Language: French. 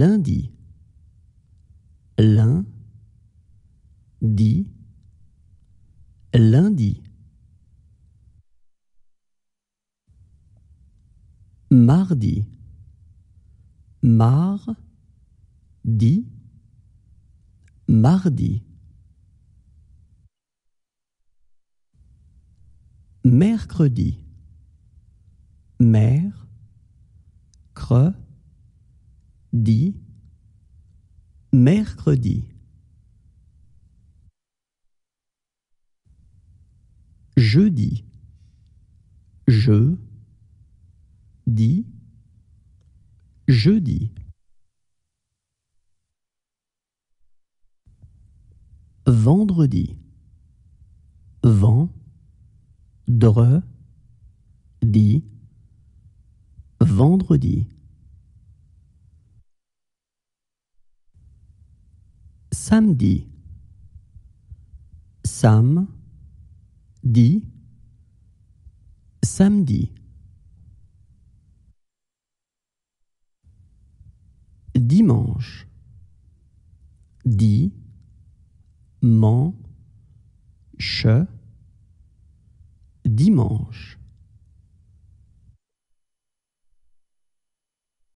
lundi, lundi, lundi. lundi. mardi, mar, mardi. Mercredi, mercredi dit mercredi. Jeudi. Je dis jeudi. Vendredi. dit, Vendredi. samedi. Sam, dit, samedi. Dimanche, di, man, che, dimanche.